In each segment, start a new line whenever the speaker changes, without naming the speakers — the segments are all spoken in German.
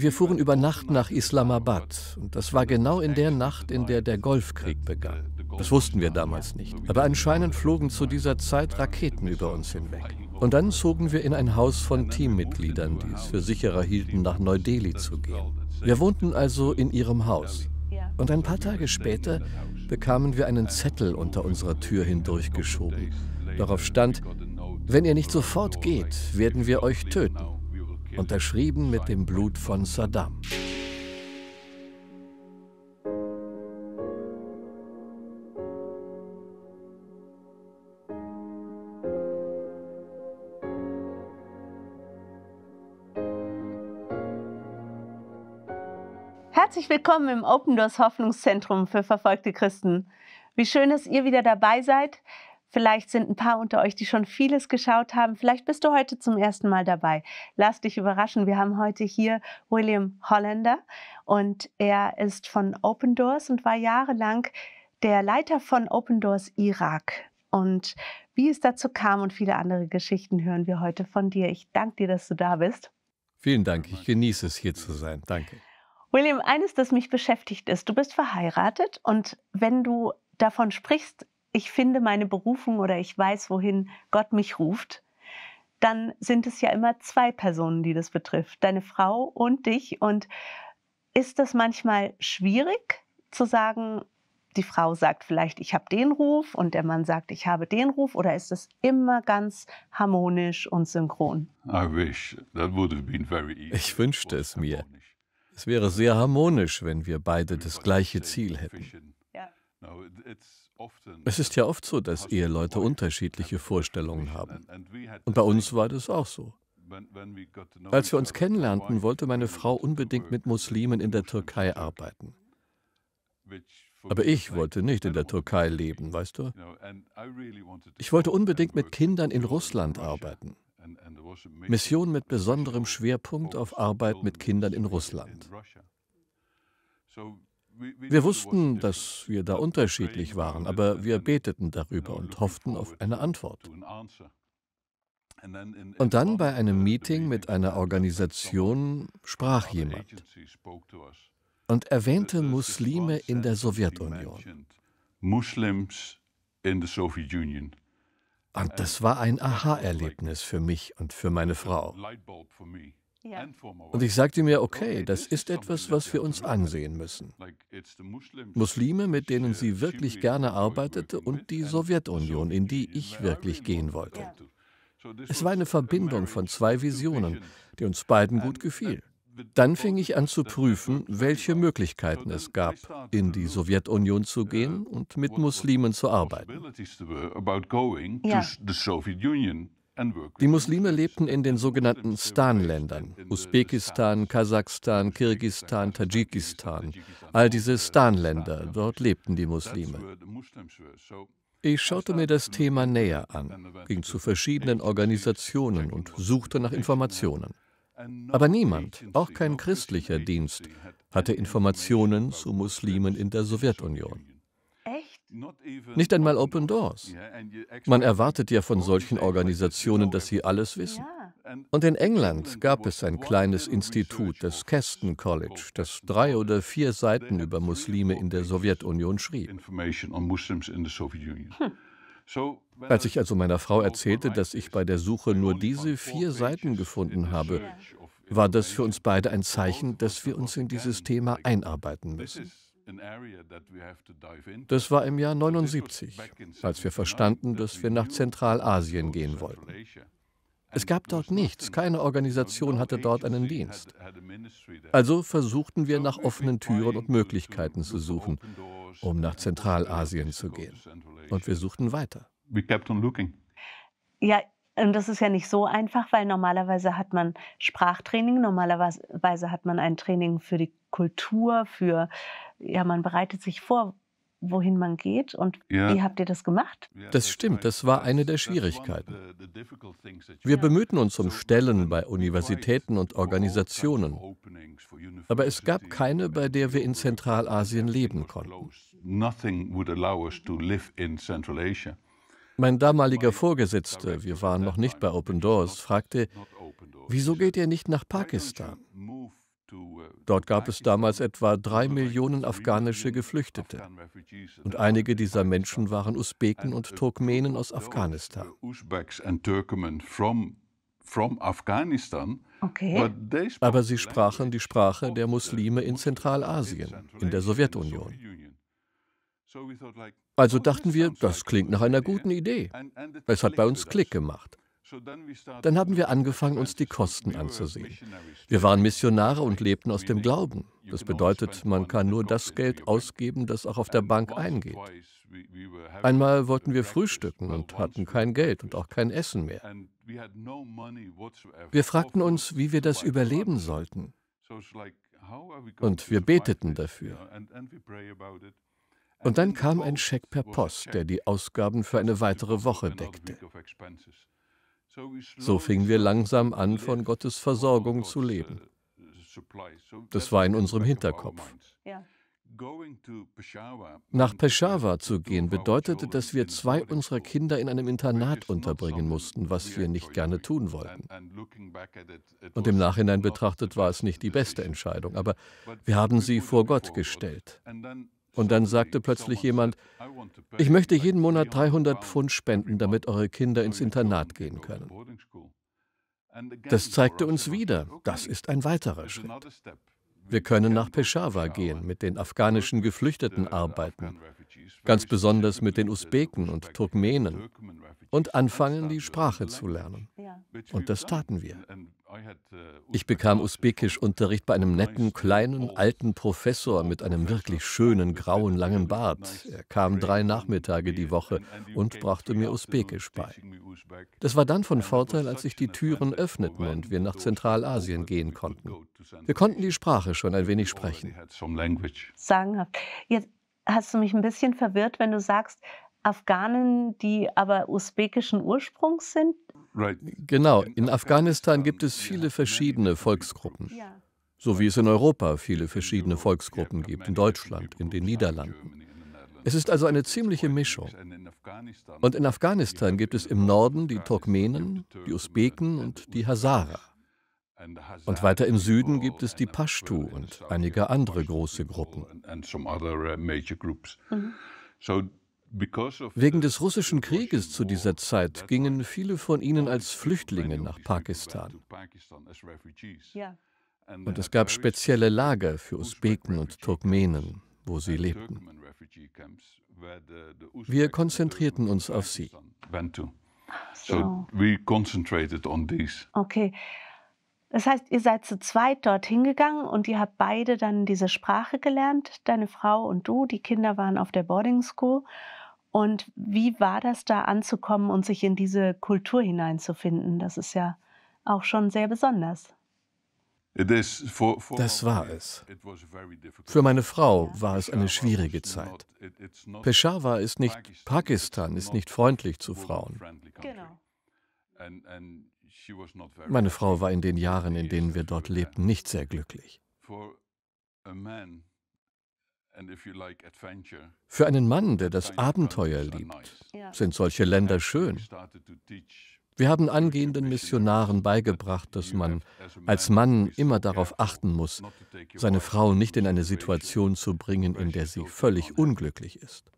Wir fuhren über Nacht nach Islamabad und das war genau in der Nacht, in der der Golfkrieg begann. Das wussten wir damals nicht, aber anscheinend flogen zu dieser Zeit Raketen über uns hinweg. Und dann zogen wir in ein Haus von Teammitgliedern, die es für sicherer hielten, nach Neu-Delhi zu gehen. Wir wohnten also in ihrem Haus. Und ein paar Tage später bekamen wir einen Zettel unter unserer Tür hindurchgeschoben. Darauf stand, wenn ihr nicht sofort geht, werden wir euch töten unterschrieben mit dem Blut von Saddam.
Herzlich willkommen im Open Doors Hoffnungszentrum für verfolgte Christen. Wie schön, dass ihr wieder dabei seid. Vielleicht sind ein paar unter euch, die schon vieles geschaut haben. Vielleicht bist du heute zum ersten Mal dabei. Lass dich überraschen. Wir haben heute hier William Hollander und er ist von Open Doors und war jahrelang der Leiter von Open Doors Irak. Und wie es dazu kam und viele andere Geschichten hören wir heute von dir. Ich danke dir, dass du da bist.
Vielen Dank. Ich genieße es, hier zu sein. Danke.
William, eines, das mich beschäftigt ist, du bist verheiratet und wenn du davon sprichst, ich finde meine Berufung oder ich weiß, wohin Gott mich ruft, dann sind es ja immer zwei Personen, die das betrifft, deine Frau und dich. Und ist das manchmal schwierig zu sagen, die Frau sagt vielleicht, ich habe den Ruf und der Mann sagt, ich habe den Ruf oder ist das immer ganz harmonisch und synchron?
Ich wünschte es mir. Es wäre sehr harmonisch, wenn wir beide das gleiche Ziel hätten. Ja. Es ist ja oft so, dass Eheleute unterschiedliche Vorstellungen haben. Und bei uns war das auch so. Als wir uns kennenlernten, wollte meine Frau unbedingt mit Muslimen in der Türkei arbeiten. Aber ich wollte nicht in der Türkei leben, weißt du? Ich wollte unbedingt mit Kindern in Russland arbeiten. Mission mit besonderem Schwerpunkt auf Arbeit mit Kindern in Russland.
Wir wussten,
dass wir da unterschiedlich waren, aber wir beteten darüber und hofften genau auf eine Antwort. Und dann bei einem Meeting mit einer Organisation sprach jemand und erwähnte Muslime in der Sowjetunion. Und das war ein Aha-Erlebnis für mich und für meine Frau. Und ich sagte mir, okay, das ist etwas, was wir uns ansehen müssen. Muslime, mit denen sie wirklich gerne arbeitete und die Sowjetunion, in die ich wirklich gehen wollte. Es war eine Verbindung von zwei Visionen, die uns beiden gut gefiel. Dann fing ich an zu prüfen, welche Möglichkeiten es gab, in die Sowjetunion zu gehen und mit Muslimen zu arbeiten. Ja. Die Muslime lebten in den sogenannten Stan-Ländern, Usbekistan, Kasachstan, Kirgistan, Tadschikistan. All diese Stan-Länder, dort lebten die Muslime. Ich schaute mir das Thema näher an, ging zu verschiedenen Organisationen und suchte nach Informationen. Aber niemand, auch kein christlicher Dienst, hatte Informationen zu Muslimen in der Sowjetunion.
Nicht einmal Open Doors. Man erwartet
ja von solchen Organisationen, dass sie alles wissen. Und in England gab es ein kleines Institut, das Keston College, das drei oder vier Seiten über Muslime in der Sowjetunion schrieb. Hm. Als ich also meiner Frau erzählte, dass ich bei der Suche nur diese vier Seiten gefunden habe, war das für uns beide ein Zeichen, dass wir uns in dieses Thema einarbeiten
müssen. Das war im Jahr 79, als wir verstanden,
dass wir nach Zentralasien gehen wollten. Es gab dort nichts, keine Organisation hatte dort einen Dienst. Also versuchten wir nach offenen Türen und Möglichkeiten zu suchen, um nach also Zentralasien zu gehen. Und wir suchten weiter.
Ja, und das ist ja nicht so einfach, weil normalerweise hat man Sprachtraining, normalerweise hat man ein Training für die Kultur, für ja, man bereitet sich vor, wohin man geht und ja. wie habt ihr das gemacht?
Das stimmt, das war eine der Schwierigkeiten. Wir bemühten uns um Stellen bei Universitäten und Organisationen, aber es gab keine, bei der wir in Zentralasien leben konnten. Mein damaliger Vorgesetzter, wir waren noch nicht bei Open Doors, fragte, wieso geht ihr nicht nach Pakistan? Dort gab es damals etwa drei Millionen afghanische Geflüchtete. Und einige dieser Menschen waren Usbeken und Turkmenen aus Afghanistan. Okay. Aber sie sprachen die Sprache der Muslime in Zentralasien, in der Sowjetunion. Also dachten oh, wir, das klingt nach einer guten Idee. Es hat bei uns Klick gemacht. Dann haben wir angefangen, uns die Kosten anzusehen. Wir waren Missionare und lebten aus dem Glauben. Das also bedeutet, man kann nur das Geld ausgeben, das auch auf der Bank eingeht. Einmal wollten wir frühstücken und hatten kein Geld und auch kein Essen mehr. Wir fragten uns, wie wir das überleben sollten.
Und wir beteten dafür.
Und dann kam ein Scheck per Post, der die Ausgaben für eine weitere Woche deckte.
So fingen wir langsam an, von
Gottes Versorgung zu leben. Das war in unserem Hinterkopf. Nach Peshawar zu gehen bedeutete, dass wir zwei unserer Kinder in einem Internat unterbringen mussten, was wir nicht gerne tun wollten. Und im Nachhinein betrachtet war es nicht die beste Entscheidung, aber wir haben sie vor Gott gestellt. Und dann sagte plötzlich jemand, ich möchte jeden Monat 300 Pfund spenden, damit eure Kinder ins Internat gehen können. Das zeigte uns wieder, das ist ein weiterer Schritt. Wir können nach Peshawar gehen, mit den afghanischen Geflüchteten arbeiten, ganz besonders mit den Usbeken und Turkmenen, und anfangen, die Sprache zu lernen. Und das taten wir. Ich bekam Usbekisch-Unterricht bei einem netten, kleinen, alten Professor mit einem wirklich schönen, grauen, langen Bart. Er kam drei Nachmittage die Woche und brachte mir Usbekisch bei. Das war dann von Vorteil, als sich die Türen öffneten und wir nach Zentralasien gehen konnten. Wir konnten die Sprache schon ein wenig sprechen.
Sagenhaft. Jetzt hast du mich ein bisschen verwirrt, wenn du sagst, Afghanen, die aber usbekischen Ursprungs sind,
Genau, in Afghanistan gibt es viele verschiedene Volksgruppen, so wie es in Europa viele verschiedene Volksgruppen gibt, in Deutschland, in den Niederlanden. Es ist also eine ziemliche Mischung. Und in Afghanistan gibt es im Norden die Turkmenen, die Usbeken und die Hazara. Und weiter im Süden gibt es die Pashtu und einige andere große Gruppen. Uh, mhm. Wegen des russischen Krieges zu dieser Zeit gingen viele von ihnen als Flüchtlinge nach Pakistan.
Und es gab spezielle
Lager für Usbeken und Turkmenen, wo sie lebten. Wir konzentrierten uns auf sie.
Okay. Das heißt, ihr seid zu zweit dorthin gegangen und ihr habt beide dann diese Sprache gelernt, deine Frau und du. Die Kinder waren auf der Boarding School. Und wie war das da anzukommen und sich in diese Kultur hineinzufinden? Das ist ja auch schon sehr besonders.
Das war es. Für
meine
Frau war es eine schwierige Zeit.
Peshawar ist nicht Pakistan, ist nicht freundlich zu Frauen. Genau. Meine
Frau war in den Jahren, in denen wir dort lebten, nicht sehr glücklich. Für einen Mann, der das Abenteuer liebt, sind solche Länder schön. Wir haben angehenden Missionaren beigebracht, dass man als Mann immer darauf achten muss, seine Frau nicht in eine Situation zu bringen, in der sie völlig unglücklich ist.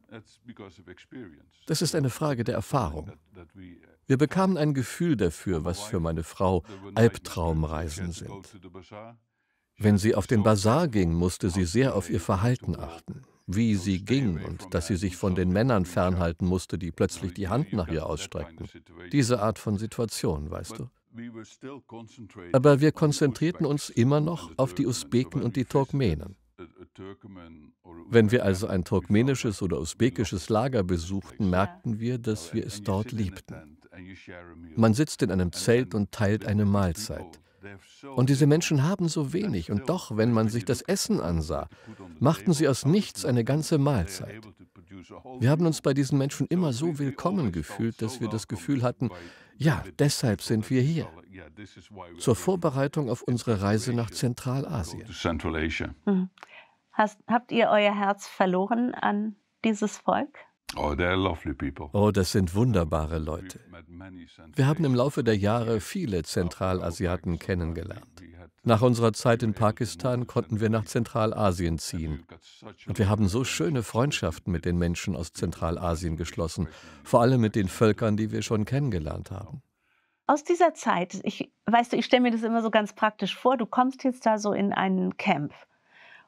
Das ist eine Frage der Erfahrung. Uh, Wir bekamen ein Gefühl dafür, was für meine Frau Albtraumreisen sind. Wenn sie auf den Bazar ging, musste sie sehr auf ihr Verhalten achten, wie sie ging und dass sie sich von den Männern fernhalten musste, die plötzlich die Hand nach ihr ausstreckten. Diese Art von Situation, weißt du. Aber wir konzentrierten uns immer noch auf die Usbeken und die Turkmenen. Wenn wir also ein turkmenisches oder usbekisches Lager besuchten, merkten wir, dass wir es dort liebten. Man sitzt in einem Zelt und teilt eine Mahlzeit. Und diese Menschen haben so wenig, und doch, wenn man sich das Essen ansah, machten sie aus nichts eine ganze Mahlzeit. Wir haben uns bei diesen Menschen immer so willkommen gefühlt, dass wir das Gefühl hatten, ja, deshalb sind wir hier. Zur Vorbereitung auf unsere Reise nach Zentralasien. Hm.
Hast, habt ihr euer Herz verloren an dieses Volk?
Oh, oh, das sind wunderbare Leute. Wir haben im Laufe der Jahre viele Zentralasiaten kennengelernt. Nach unserer Zeit in Pakistan konnten wir nach Zentralasien ziehen. Und wir haben so schöne Freundschaften mit den Menschen aus Zentralasien geschlossen, vor allem mit den Völkern, die wir schon kennengelernt haben.
Aus dieser Zeit, ich, weißt du, ich stelle mir das immer so ganz praktisch vor, du kommst jetzt da so in ein Camp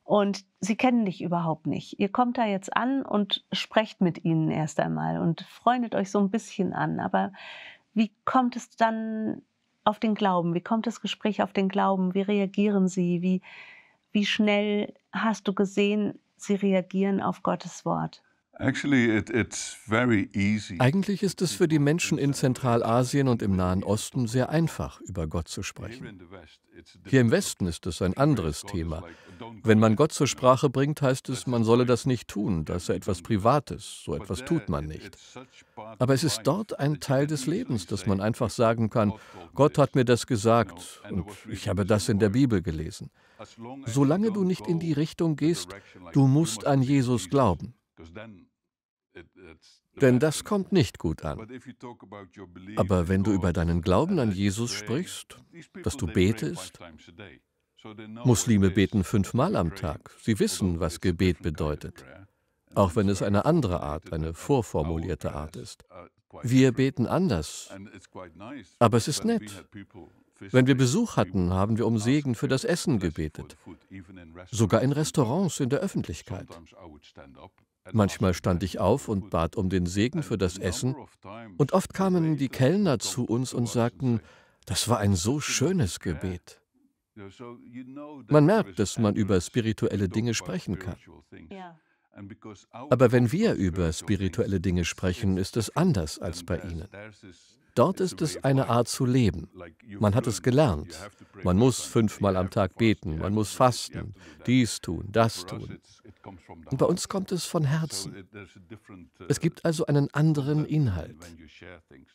und sie kennen dich überhaupt nicht. Ihr kommt da jetzt an und sprecht mit ihnen erst einmal und freundet euch so ein bisschen an. Aber wie kommt es dann auf den Glauben? Wie kommt das Gespräch auf den Glauben? Wie reagieren sie? Wie, wie schnell hast du gesehen, sie reagieren auf Gottes Wort?
Eigentlich ist es für die Menschen in Zentralasien und im Nahen Osten sehr einfach, über Gott zu sprechen. Hier im Westen ist es ein anderes Thema. Wenn man Gott zur Sprache bringt, heißt es, man solle das nicht tun, das sei etwas Privates, so etwas tut man nicht. Aber es ist dort ein Teil des Lebens, dass man einfach sagen kann, Gott hat mir das gesagt und ich habe das in der Bibel gelesen. Solange du nicht in die Richtung gehst, du musst an Jesus glauben. Denn das kommt nicht gut an. Aber wenn du über deinen Glauben an Jesus sprichst, dass du betest, Muslime beten fünfmal am Tag. Sie wissen, was Gebet bedeutet, auch wenn es eine andere Art, eine vorformulierte Art ist. Wir beten anders, aber es ist nett. Wenn wir Besuch hatten, haben wir um Segen für das Essen gebetet, sogar in Restaurants in der Öffentlichkeit. Manchmal stand ich auf und bat um den Segen für das Essen. Und oft kamen die Kellner zu uns und sagten, das war ein so schönes Gebet. Man merkt, dass man über spirituelle Dinge sprechen kann. Aber wenn wir über spirituelle Dinge sprechen, ist es anders als bei Ihnen. Dort ist es eine Art zu leben. Man hat es gelernt. Man muss fünfmal am Tag beten, man muss fasten, dies tun, das tun. Und bei uns kommt es von Herzen. Es gibt also einen anderen Inhalt.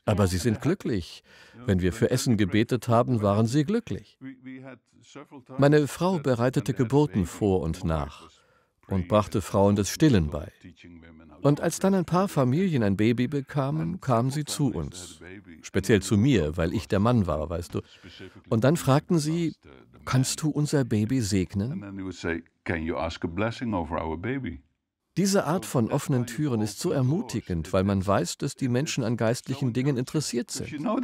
Aber sie sind glücklich. Wenn wir für Essen gebetet haben, waren sie glücklich. Meine Frau bereitete Geburten vor und nach und brachte Frauen das Stillen bei. Und als dann ein paar Familien ein Baby bekamen, kamen sie zu uns. Speziell zu mir, weil ich der Mann war, weißt du. Und dann fragten sie, kannst du unser Baby segnen? Diese Art von offenen Türen ist so ermutigend, weil man weiß, dass die Menschen an geistlichen Dingen interessiert sind. Ihr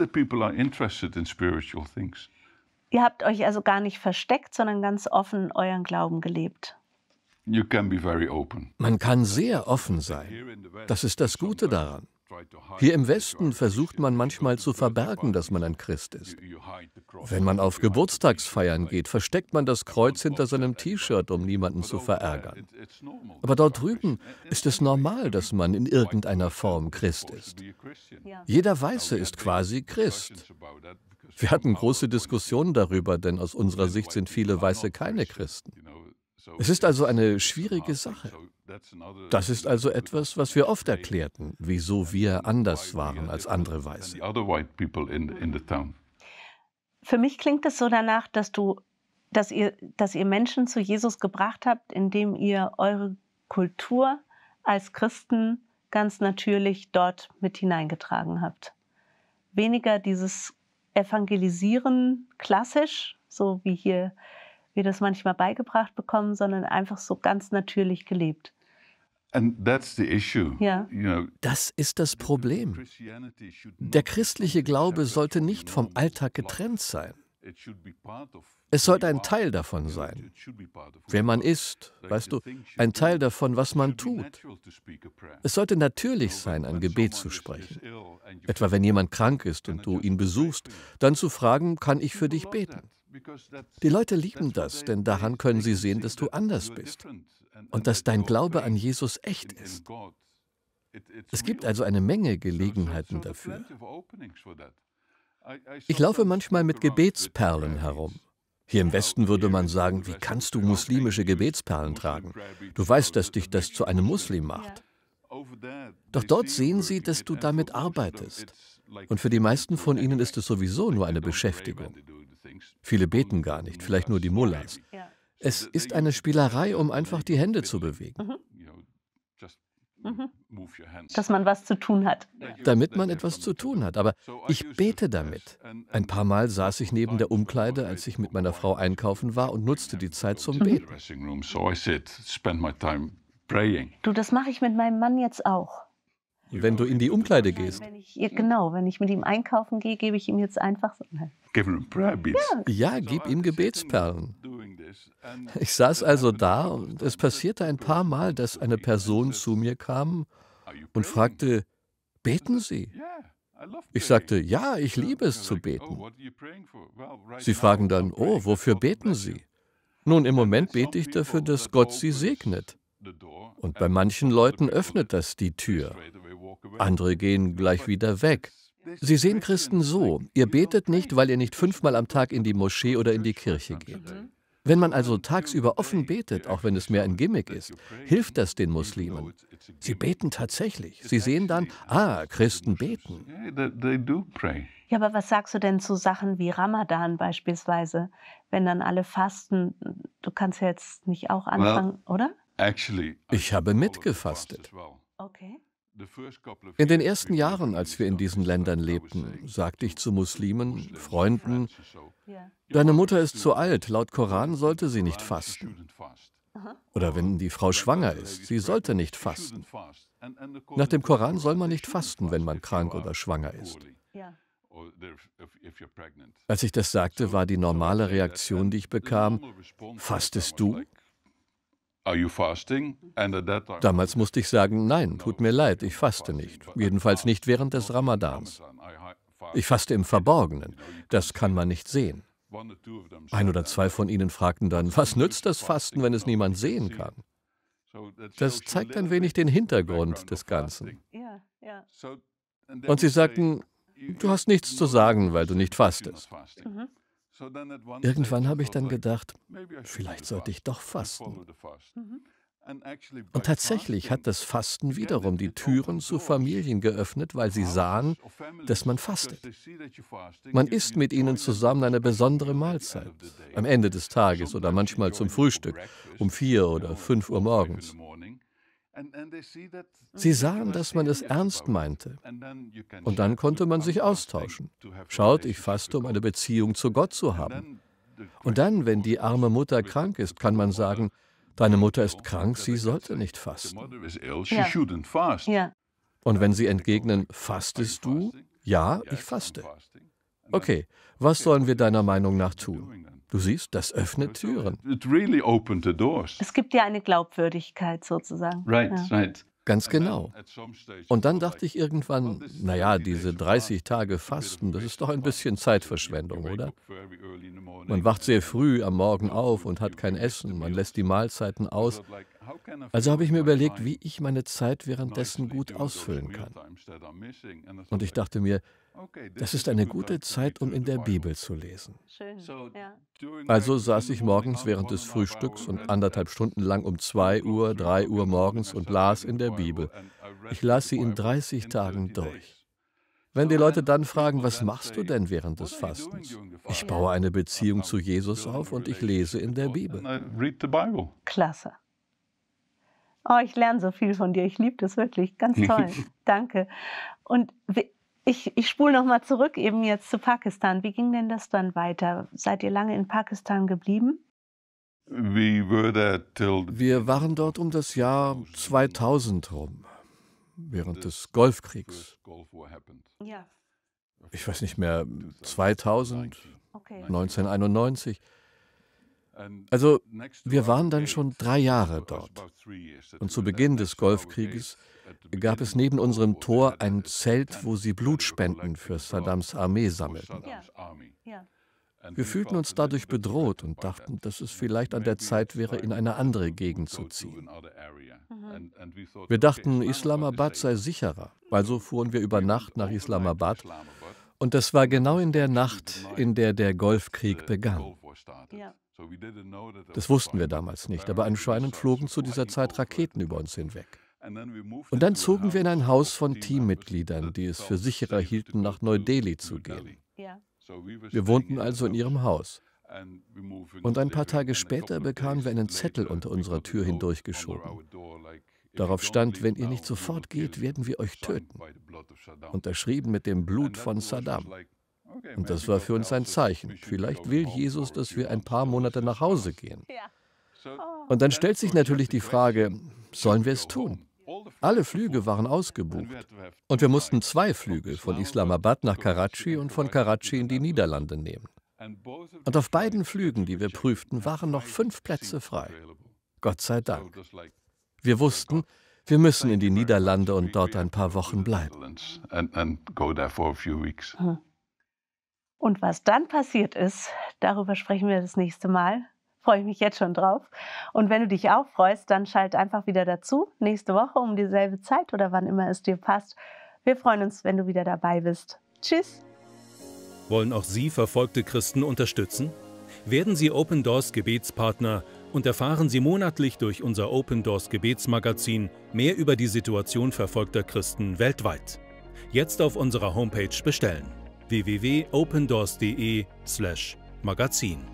habt euch also gar nicht versteckt, sondern ganz offen euren Glauben gelebt.
Man kann sehr offen sein. Das ist das Gute daran. Hier im Westen versucht man manchmal zu verbergen, dass man ein Christ ist. Wenn man auf Geburtstagsfeiern geht, versteckt man das Kreuz hinter seinem T-Shirt, um niemanden zu verärgern. Aber dort drüben ist es normal, dass man in irgendeiner Form Christ ist. Jeder Weiße ist quasi Christ. Wir hatten große Diskussionen darüber, denn aus unserer Sicht sind viele Weiße keine Christen. Es ist also eine schwierige ah, Sache. Das ist also etwas, was wir oft erklärten, wieso wir anders waren als andere Weiße.
Für mich klingt es so danach, dass du, dass ihr, dass ihr Menschen zu Jesus gebracht habt, indem ihr eure Kultur als Christen ganz natürlich dort mit hineingetragen habt. Weniger dieses Evangelisieren klassisch, so wie hier wir das manchmal beigebracht bekommen, sondern einfach so ganz natürlich gelebt.
Ja.
Das ist das Problem. Der christliche Glaube sollte nicht vom Alltag getrennt sein. Es sollte ein Teil davon sein. Wer man ist, weißt du, ein Teil davon, was man tut. Es sollte natürlich sein, ein Gebet zu sprechen. Etwa wenn jemand krank ist und du ihn besuchst, dann zu fragen, kann ich für dich beten? Die Leute lieben das, denn daran können sie sehen, dass du anders bist und dass dein Glaube an Jesus echt ist. Es gibt also eine Menge Gelegenheiten dafür. Ich laufe manchmal mit Gebetsperlen herum. Hier im Westen würde man sagen, wie kannst du muslimische Gebetsperlen tragen? Du weißt, dass dich das zu einem Muslim macht. Doch dort sehen sie, dass du damit arbeitest. Und für die meisten von ihnen ist es sowieso nur eine Beschäftigung. Viele beten gar nicht, vielleicht nur die Mullahs. Es ist eine Spielerei, um einfach die Hände zu bewegen.
Mhm. Mhm.
Dass man was zu tun hat.
Damit man etwas zu tun hat. Aber ich bete damit. Ein paar Mal saß ich neben der Umkleide, als ich mit meiner Frau einkaufen war und nutzte die Zeit zum mhm. Beten.
Du, das mache ich mit meinem Mann jetzt auch
wenn du in die Umkleide gehst. Wenn
ich, genau, wenn ich mit ihm einkaufen gehe, gebe ich ihm jetzt einfach so.
Ja, gib ihm Gebetsperlen. Ich saß also da und es passierte ein paar Mal, dass eine Person zu mir kam und fragte, beten Sie? Ich sagte, ja, ich liebe es zu beten. Sie fragen dann, oh, wofür beten Sie? Nun, im Moment bete ich dafür, dass Gott Sie segnet. Und bei manchen Leuten öffnet das die Tür. Andere gehen gleich wieder weg. Sie sehen Christen so, ihr betet nicht, weil ihr nicht fünfmal am Tag in die Moschee oder in die Kirche geht. Wenn man also tagsüber offen betet, auch wenn es mehr ein Gimmick ist, hilft das den Muslimen. Sie beten tatsächlich. Sie sehen dann, ah, Christen beten.
Ja, aber was sagst du denn zu Sachen wie Ramadan beispielsweise, wenn dann alle fasten? Du kannst ja jetzt nicht auch anfangen, oder?
Ich habe mitgefastet. Okay. In den ersten Jahren, als wir in diesen Ländern lebten, sagte ich zu Muslimen, Freunden, deine Mutter ist zu alt, laut Koran sollte sie nicht fasten. Oder wenn die Frau schwanger ist, sie sollte nicht fasten. Nach dem Koran soll man nicht fasten, wenn man krank oder schwanger ist. Als ich das sagte, war die normale Reaktion, die ich bekam, fastest du? Damals musste ich sagen, nein, tut mir leid, ich faste nicht. Jedenfalls nicht während des Ramadans. Ich faste im Verborgenen. Das kann man nicht sehen. Ein oder zwei von ihnen fragten dann, was nützt das Fasten, wenn es niemand sehen kann? Das zeigt ein wenig den Hintergrund des Ganzen.
Und sie sagten, du
hast nichts zu sagen, weil du nicht fastest.
Mhm. Irgendwann habe ich dann gedacht, vielleicht sollte ich doch fasten. Mhm. Und tatsächlich hat
das Fasten wiederum die Türen zu Familien geöffnet, weil sie sahen, dass man fastet. Man isst mit ihnen zusammen eine besondere Mahlzeit, am Ende des Tages oder manchmal zum Frühstück, um vier oder fünf Uhr morgens. Sie sahen, dass man es ernst meinte. Und dann konnte man sich austauschen. Schaut, ich faste, um eine Beziehung zu Gott zu haben. Und dann, wenn die arme Mutter krank ist, kann man sagen, deine Mutter ist also krank, sie sollte nicht fasten. Ja. Und wenn sie entgegnen, fastest du? Ja, ich faste. Okay, was sollen wir deiner Meinung nach tun? Du siehst, das öffnet Türen.
Es gibt ja eine Glaubwürdigkeit sozusagen. Right, ja. right.
Ganz genau. Und dann dachte ich irgendwann, oh, naja, diese 30 Tage Fasten, das ist doch ein bisschen Zeitverschwendung, oder? Man wacht sehr früh am Morgen auf und hat kein Essen, man lässt die Mahlzeiten aus, also habe ich mir überlegt, wie ich meine Zeit währenddessen gut ausfüllen kann.
Und ich dachte mir, das ist eine gute Zeit, um in der Bibel
zu lesen. Also saß ich morgens während des Frühstücks und anderthalb Stunden lang um 2 Uhr, 3 Uhr morgens und las in der Bibel. Ich las sie in 30 Tagen durch. Wenn die Leute dann fragen, was machst du denn während des Fastens? Ich baue eine Beziehung zu Jesus auf und ich lese in der Bibel.
Klasse. Oh, ich lerne so viel von dir. Ich liebe das wirklich. Ganz toll. Danke. Und ich, ich spule nochmal zurück eben jetzt zu Pakistan. Wie ging denn das dann weiter? Seid ihr lange in Pakistan geblieben?
Wir waren dort um das Jahr 2000 rum, während des Golfkriegs. Ich weiß nicht mehr, 2000, okay. 1991.
Also wir
waren dann schon drei Jahre dort. Und zu Beginn des Golfkrieges gab es neben unserem Tor ein Zelt, wo sie Blutspenden für Saddams Armee sammelten. Wir fühlten uns dadurch bedroht und dachten, dass es vielleicht an der Zeit wäre, in eine andere Gegend zu ziehen.
Mhm. Wir dachten,
Islamabad sei sicherer, also fuhren wir über Nacht nach Islamabad und das war genau in der Nacht, in der der Golfkrieg begann. Ja. Das wussten wir damals nicht, aber anscheinend flogen zu dieser Zeit Raketen über uns hinweg. Und dann zogen wir in ein Haus von Teammitgliedern, die es für sicherer hielten, nach Neu-Delhi zu gehen. Wir wohnten also in ihrem Haus. Und ein paar Tage später bekamen wir einen Zettel unter unserer Tür hindurchgeschoben. Darauf stand, wenn ihr nicht sofort geht, werden wir euch töten. Unterschrieben mit dem Blut von Saddam. Und das war für uns ein Zeichen. Vielleicht will Jesus, dass wir ein paar Monate nach Hause gehen. Oh. Und dann stellt sich natürlich die Frage, sollen wir es tun? Alle Flüge waren ausgebucht. Und wir mussten zwei Flüge von Islamabad nach Karachi und von Karachi in die Niederlande nehmen. Und auf beiden Flügen, die wir prüften, waren noch fünf Plätze frei. Gott sei Dank. Wir wussten, wir müssen in die Niederlande und dort ein paar Wochen bleiben. Mhm.
Und was dann passiert ist, darüber sprechen wir das nächste Mal. Freue ich mich jetzt schon drauf. Und wenn du dich auch freust, dann schalt einfach wieder dazu. Nächste Woche um dieselbe Zeit oder wann immer es dir passt. Wir freuen uns, wenn du wieder dabei bist. Tschüss.
Wollen auch Sie verfolgte Christen unterstützen? Werden Sie Open Doors Gebetspartner und erfahren Sie monatlich durch unser Open Doors Gebetsmagazin mehr über die Situation verfolgter Christen weltweit. Jetzt auf unserer Homepage bestellen www.opendoors.de/magazin. slash